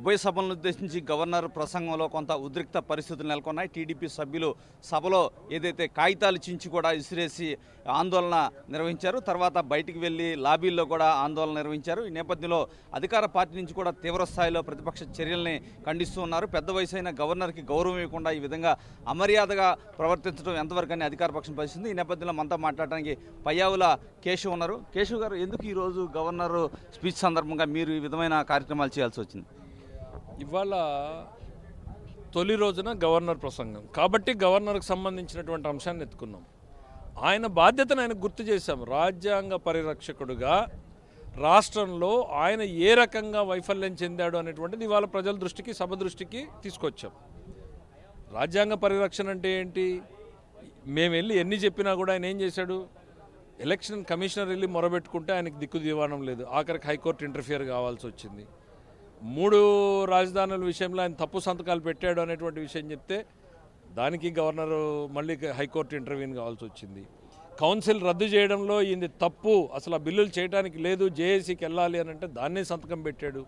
ఉభయ సభలను ఉద్దేశించి గవర్నర్ ప్రసంగంలో కొంత ఉద్రిక్త పరిస్థితులు నెలకొన్నాయి టీడీపీ సభ్యులు సభలో ఏదైతే కాగితాలు చించి కూడా విసిరేసి ఆందోళన నిర్వహించారు తర్వాత బయటికి వెళ్ళి లాబీల్లో కూడా ఆందోళన నిర్వహించారు ఈ నేపథ్యంలో అధికార పార్టీ నుంచి కూడా తీవ్ర స్థాయిలో ప్రతిపక్ష చర్యల్ని ఖండిస్తూ ఉన్నారు పెద్ద వయసు అయిన గవర్నర్కి గౌరవం ఇవ్వకుండా ఈ విధంగా అమర్యాదగా ప్రవర్తించడం ఎంతవరకు అని అధికార పక్షం పరిస్థితుంది ఈ నేపథ్యంలో మనతో మాట్లాడడానికి పయ్యావుల కేశవ్ ఉన్నారు కేశవ్ గారు ఎందుకు ఈరోజు గవర్నర్ స్పీచ్ సందర్భంగా మీరు ఈ విధమైన కార్యక్రమాలు చేయాల్సి వచ్చింది ఇవాళ తొలి రోజున గవర్నర్ ప్రసంగం కాబట్టి గవర్నర్కు సంబంధించినటువంటి అంశాన్ని ఎత్తుకున్నాం ఆయన బాధ్యతను ఆయన గుర్తు చేశాం రాజ్యాంగ పరిరక్షకుడుగా రాష్ట్రంలో ఆయన ఏ రకంగా వైఫల్యం చెందాడు అనేటువంటిది ఇవాళ ప్రజల దృష్టికి సభ దృష్టికి తీసుకొచ్చాం రాజ్యాంగ పరిరక్షణ అంటే ఏంటి మేము వెళ్ళి ఎన్ని చెప్పినా కూడా ఆయన ఏం చేశాడు ఎలక్షన్ కమిషనర్ వెళ్ళి మొరబెట్టుకుంటే ఆయనకు దిక్కు దివాణం లేదు ఆఖరికి హైకోర్టు ఇంటర్ఫియర్ కావాల్సి వచ్చింది మూడు రాజధానుల విషయంలో ఆయన తప్పు సంతకాలు పెట్టాడు అనేటువంటి విషయం చెప్తే దానికి గవర్నరు మళ్ళీ హైకోర్టు ఇంటర్వ్యూని కావాల్సి వచ్చింది కౌన్సిల్ రద్దు చేయడంలో ఇది తప్పు అసలు ఆ బిల్లులు చేయడానికి లేదు జేఏసీకి వెళ్ళాలి అని అంటే దాన్నే సంతకం పెట్టాడు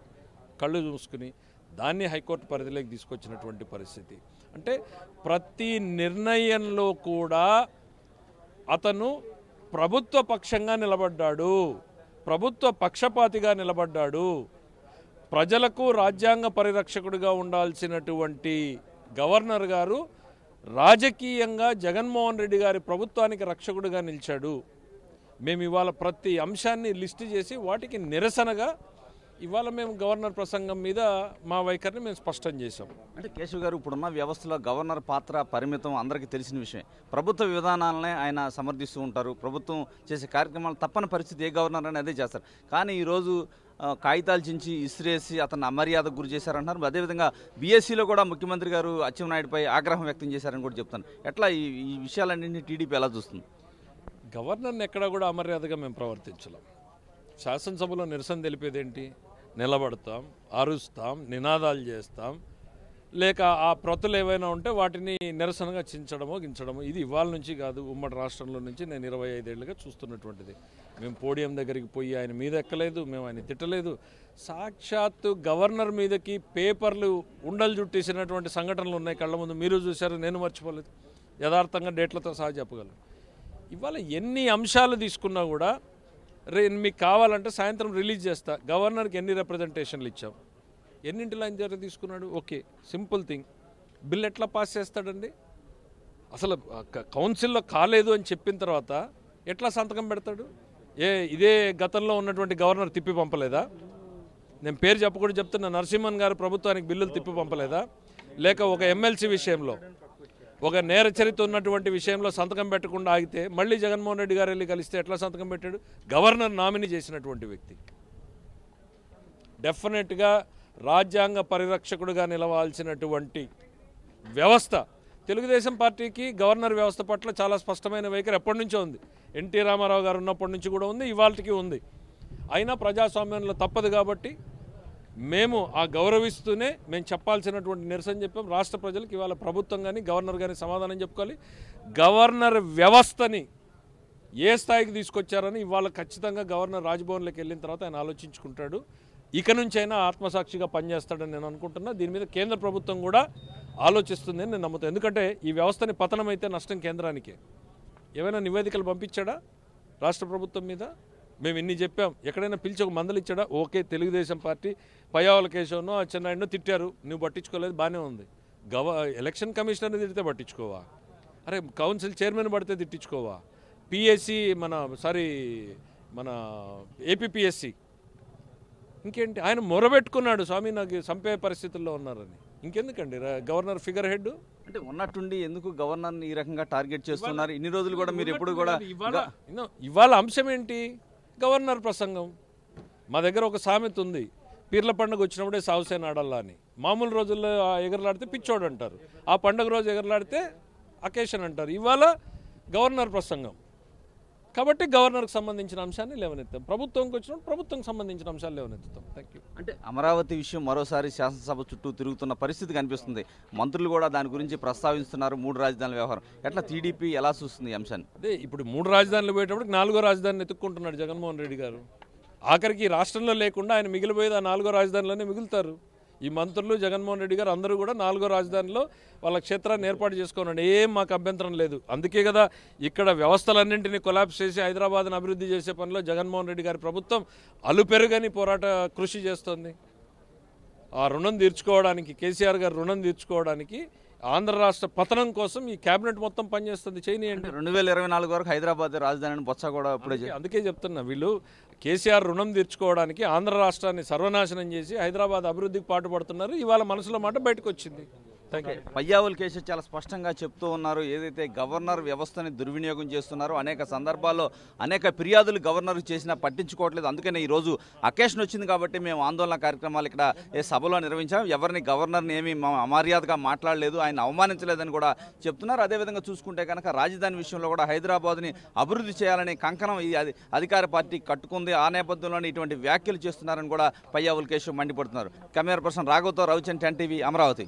కళ్ళు చూసుకుని దాన్ని హైకోర్టు పరిధిలోకి తీసుకొచ్చినటువంటి పరిస్థితి అంటే ప్రతి నిర్ణయంలో కూడా అతను ప్రభుత్వ పక్షంగా నిలబడ్డాడు ప్రభుత్వ పక్షపాతిగా నిలబడ్డాడు ప్రజలకు రాజ్యాంగ పరిరక్షకుడిగా ఉండాల్సినటువంటి గవర్నర్ గారు రాజకీయంగా జగన్మోహన్ రెడ్డి గారి ప్రభుత్వానికి రక్షకుడిగా నిలిచాడు మేము ఇవాళ ప్రతి అంశాన్ని లిస్టు చేసి వాటికి నిరసనగా ఇవాళ మేము గవర్నర్ ప్రసంగం మీద మా వైఖరిని మేము స్పష్టం చేశాం అంటే కేశవ్ గారు ఇప్పుడున్న వ్యవస్థలో గవర్నర్ పాత్ర పరిమితం అందరికీ తెలిసిన విషయం ప్రభుత్వ విధానాలనే ఆయన సమర్థిస్తూ ఉంటారు ప్రభుత్వం చేసే కార్యక్రమాలు తప్పని పరిస్థితి ఏ గవర్నర్ అని అదే చేస్తారు కానీ ఈరోజు కాగితాలు చించి ఇసిరేసి అతను అమర్యాదకు గురి చేశారంటున్నారు అదేవిధంగా బీఎస్సీలో కూడా ముఖ్యమంత్రి గారు అచ్చెన్నాయుడుపై ఆగ్రహం వ్యక్తం చేశారని కూడా చెప్తాను ఎట్లా ఈ ఈ విషయాలన్నింటినీ టీడీపీ ఎలా చూస్తుంది గవర్నర్ని ఎక్కడా కూడా అమర్యాదగా మేము ప్రవర్తించలేం శాసనసభలో నిరసన తెలిపేదేంటి నిలబడతాం అరుస్తాం నినాదాలు చేస్తాం లేక ఆ ప్రతులు ఏవైనా ఉంటే వాటిని నిరసనగా చించడమో గించడమో ఇది ఇవాళ నుంచి కాదు ఉమ్మడి రాష్ట్రంలో నుంచి నేను ఇరవై ఐదేళ్లుగా చూస్తున్నటువంటిది మేము పోడియం దగ్గరికి పోయి ఆయన మీద ఎక్కలేదు మేము ఆయన తిట్టలేదు సాక్షాత్తు గవర్నర్ మీదకి పేపర్లు ఉండలు చుట్టేసినటువంటి సంఘటనలు ఉన్నాయి కళ్ళ ముందు మీరు చూశారు నేను మర్చిపోలేదు యథార్థంగా డేట్లతో సహా చెప్పగలను ఇవాళ ఎన్ని అంశాలు తీసుకున్నా కూడా రే మీకు కావాలంటే సాయంత్రం రిలీజ్ చేస్తా గవర్నర్కి ఎన్ని రిప్రజెంటేషన్లు ఇచ్చాం ఎన్నింటి లైన్ దగ్గర తీసుకున్నాడు ఓకే సింపుల్ థింగ్ బిల్ ఎట్లా పాస్ చేస్తాడండి అసలు కౌన్సిల్లో కాలేదు అని చెప్పిన తర్వాత ఎట్లా సంతకం పెడతాడు ఏ ఇదే గతంలో ఉన్నటువంటి గవర్నర్ తిప్పి పంపలేదా నేను పేరు చెప్పకూడదు చెప్తున్న నరసింహన్ గారు ప్రభుత్వానికి బిల్లులు తిప్పి పంపలేదా లేక ఒక ఎమ్మెల్సీ విషయంలో ఒక నేర చరిత్ర ఉన్నటువంటి విషయంలో సంతకం పెట్టకుండా ఆగితే మళ్ళీ జగన్మోహన్ రెడ్డి గారు వెళ్ళి కలిస్తే ఎట్లా సంతకం పెట్టాడు గవర్నర్ నామినీ చేసినటువంటి వ్యక్తి డెఫినెట్గా రాజ్యాంగ పరిరక్షకుడుగా నిలవాల్సినటువంటి వ్యవస్థ తెలుగుదేశం పార్టీకి గవర్నర్ వ్యవస్థ పట్ల చాలా స్పష్టమైన వైఖరి ఎప్పటి నుంచో ఉంది ఎన్టీ రామారావు గారు ఉన్నప్పటి నుంచి కూడా ఉంది ఇవాళకి ఉంది అయినా ప్రజాస్వామ్యంలో తప్పదు కాబట్టి మేము ఆ గౌరవిస్తూనే మేము చెప్పాల్సినటువంటి నిరసన చెప్పాం రాష్ట్ర ప్రజలకు ఇవాళ ప్రభుత్వం కానీ గవర్నర్ కానీ సమాధానం చెప్పుకోవాలి గవర్నర్ వ్యవస్థని ఏ స్థాయికి తీసుకొచ్చారని ఇవాళ ఖచ్చితంగా గవర్నర్ రాజ్భవన్లోకి వెళ్ళిన తర్వాత ఆయన ఆలోచించుకుంటాడు ఇక నుంచి అయినా ఆత్మసాక్షిగా పనిచేస్తాడని నేను అనుకుంటున్నా దీని మీద కేంద్ర ప్రభుత్వం కూడా ఆలోచిస్తుందని నేను నమ్ముతాను ఎందుకంటే ఈ వ్యవస్థని పతనమైతే నష్టం కేంద్రానికి ఏమైనా నివేదికలు పంపించాడా రాష్ట్ర ప్రభుత్వం మీద మేము ఇన్ని చెప్పాం ఎక్కడైనా పిలిచి ఒక మందలు ఇచ్చాడా ఓకే తెలుగుదేశం పార్టీ పయావల కేశవనో చెన్నాయుడునో తిట్టారు నువ్వు పట్టించుకోలేదు బాగానే ఉంది గవ ఎలక్షన్ కమిషనర్ని తిడితే పట్టించుకోవా అరే కౌన్సిల్ చైర్మన్ పడితే తిట్టించుకోవా పిఎస్సి మన సారీ మన ఏపీపిఎస్సి ఇంకేంటి ఆయన మొరబెట్టుకున్నాడు స్వామి నాకు చంపే పరిస్థితుల్లో ఉన్నారని ఇంకెందుకండి గవర్నర్ ఫిగర్ హెడ్ అంటే ఉన్నట్టుండి ఎందుకు గవర్నర్ని ఈ రకంగా టార్గెట్ చేస్తున్నారు ఇన్ని రోజులు కూడా మీరు ఎప్పుడు కూడా ఇవాళ అంశం ఏంటి గవర్నర్ ప్రసంగం మా దగ్గర ఒక సామెత ఉంది పీర్ల పండుగ వచ్చినప్పుడే సావుసేన ఆడల్లా అని మామూలు రోజుల్లో ఎగరలాడితే పిచ్చోడు అంటారు ఆ పండుగ రోజు ఎగరలాడితే అకేషన్ అంటారు ఇవాళ గవర్నర్ ప్రసంగం కాబట్టి గవర్నర్కు సంబంధించిన అంశాన్ని లేవనెత్తాం ప్రభుత్వంకి వచ్చినప్పుడు ప్రభుత్వంకి సంబంధించిన అంశాలు లేవనెత్తుతాం థ్యాంక్ యూ అంటే అమరావతి విషయం మరోసారి శాసనసభ చుట్టూ తిరుగుతున్న పరిస్థితి కనిపిస్తుంది మంత్రులు కూడా దాని గురించి ప్రస్తావిస్తున్నారు మూడు రాజధానుల వ్యవహారం ఎట్లా టీడీపీ ఎలా చూస్తుంది ఈ అంశాన్ని అదే ఇప్పుడు మూడు రాజధానులు పోయేటప్పుడు నాలుగో రాజధానిని ఎత్తుక్కుంటున్నాడు జగన్మోహన్ రెడ్డి గారు ఆఖరికి రాష్ట్రంలో లేకుండా ఆయన మిగిలిపోయేది ఆ నాలుగో రాజధానిలోనే మిగులుతారు ఈ మంత్రులు జగన్మోహన్ రెడ్డి గారు అందరూ కూడా నాలుగో రాజధానిలో వాళ్ళ క్షేత్రాన్ని ఏర్పాటు చేసుకోనండి ఏం మాకు అభ్యంతరం లేదు అందుకే కదా ఇక్కడ వ్యవస్థలన్నింటినీ కొలాప్స్ చేసి హైదరాబాద్ను అభివృద్ధి చేసే పనిలో జగన్మోహన్ రెడ్డి గారి ప్రభుత్వం అలుపెరుగని పోరాట కృషి చేస్తుంది ఆ రుణం తీర్చుకోవడానికి కేసీఆర్ గారు రుణం తీర్చుకోవడానికి ఆంధ్ర రాష్ట్ర పతనం కోసం ఈ కేబినెట్ మొత్తం పనిచేస్తుంది చేయనియండి రెండు వేల ఇరవై నాలుగు వరకు హైదరాబాద్ రాజధానిని బొత్స కూడా అప్పుడే అందుకే చెప్తున్నా వీళ్ళు కేసీఆర్ రుణం తీర్చుకోవడానికి ఆంధ్ర రాష్ట్రాన్ని సర్వనాశనం చేసి హైదరాబాద్ అభివృద్ధికి పాటుపడుతున్నారు ఇవాళ మనసులో మాట బయటకు వచ్చింది పయ్యావుల కేసు చాలా స్పష్టంగా చెప్తూ ఉన్నారు ఏదైతే గవర్నర్ వ్యవస్థని దుర్వినియోగం చేస్తున్నారో అనేక సందర్భాల్లో అనేక ఫిర్యాదులు గవర్నర్ చేసినా పట్టించుకోవట్లేదు అందుకనే ఈరోజు అకేషన్ వచ్చింది కాబట్టి మేము ఆందోళన కార్యక్రమాలు ఇక్కడ ఏ సభలో నిర్వహించాం ఎవరిని గవర్నర్ని ఏమి అమర్యాదగా మాట్లాడలేదు ఆయన అవమానించలేదని కూడా చెప్తున్నారు అదేవిధంగా చూసుకుంటే కనుక రాజధాని విషయంలో కూడా హైదరాబాద్ని అభివృద్ధి చేయాలని కంకణం ఇది అధికార పార్టీ కట్టుకుంది ఆ నేపథ్యంలోనే ఇటువంటి వ్యాఖ్యలు చేస్తున్నారని కూడా పయ్యావుల కేసు మండిపడుతున్నారు కెమెరా పర్సన్ రాఘవతో రవిచంద్ టెన్ టీవీ అమరావతి